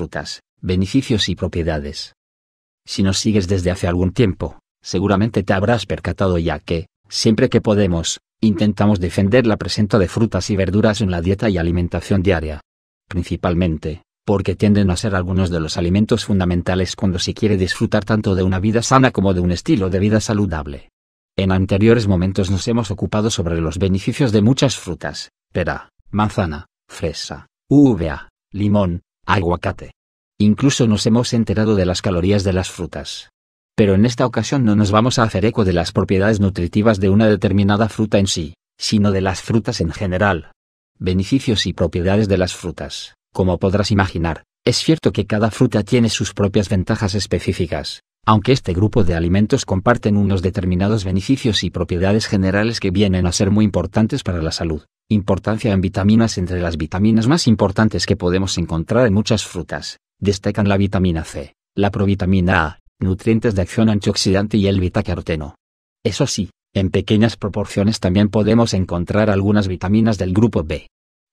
frutas, beneficios y propiedades. Si nos sigues desde hace algún tiempo, seguramente te habrás percatado ya que, siempre que podemos, intentamos defender la presencia de frutas y verduras en la dieta y alimentación diaria. Principalmente, porque tienden a ser algunos de los alimentos fundamentales cuando se quiere disfrutar tanto de una vida sana como de un estilo de vida saludable. En anteriores momentos nos hemos ocupado sobre los beneficios de muchas frutas, pera, manzana, fresa, uva, limón, aguacate. Incluso nos hemos enterado de las calorías de las frutas. Pero en esta ocasión no nos vamos a hacer eco de las propiedades nutritivas de una determinada fruta en sí, sino de las frutas en general. Beneficios y propiedades de las frutas. Como podrás imaginar, es cierto que cada fruta tiene sus propias ventajas específicas, aunque este grupo de alimentos comparten unos determinados beneficios y propiedades generales que vienen a ser muy importantes para la salud. Importancia en vitaminas Entre las vitaminas más importantes que podemos encontrar en muchas frutas, destacan la vitamina C, la provitamina A, nutrientes de acción antioxidante y el betacaroteno. Eso sí, en pequeñas proporciones también podemos encontrar algunas vitaminas del grupo B.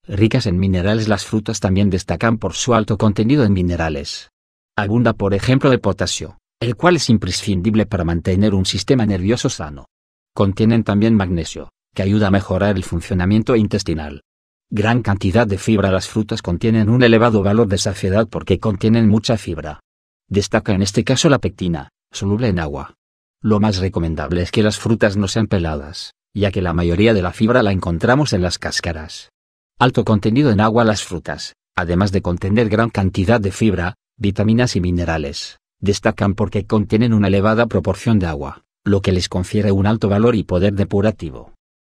Ricas en minerales las frutas también destacan por su alto contenido en minerales. Abunda por ejemplo de potasio, el cual es imprescindible para mantener un sistema nervioso sano. Contienen también magnesio, que ayuda a mejorar el funcionamiento intestinal. Gran cantidad de fibra Las frutas contienen un elevado valor de saciedad porque contienen mucha fibra. Destaca en este caso la pectina, soluble en agua. Lo más recomendable es que las frutas no sean peladas, ya que la mayoría de la fibra la encontramos en las cáscaras. Alto contenido en agua las frutas, además de contener gran cantidad de fibra, vitaminas y minerales, Destacan porque contienen una elevada proporción de agua, lo que les confiere un alto valor y poder depurativo.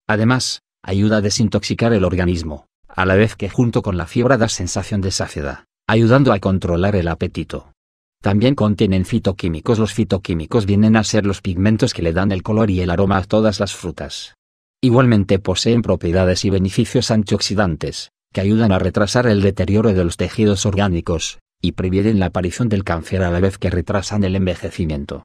Además, ayuda a desintoxicar el organismo, a la vez que junto con la fibra da sensación de saciedad, ayudando a controlar el apetito. También contienen fitoquímicos. Los fitoquímicos vienen a ser los pigmentos que le dan el color y el aroma a todas las frutas. Igualmente poseen propiedades y beneficios antioxidantes, que ayudan a retrasar el deterioro de los tejidos orgánicos, y previenen la aparición del cáncer a la vez que retrasan el envejecimiento.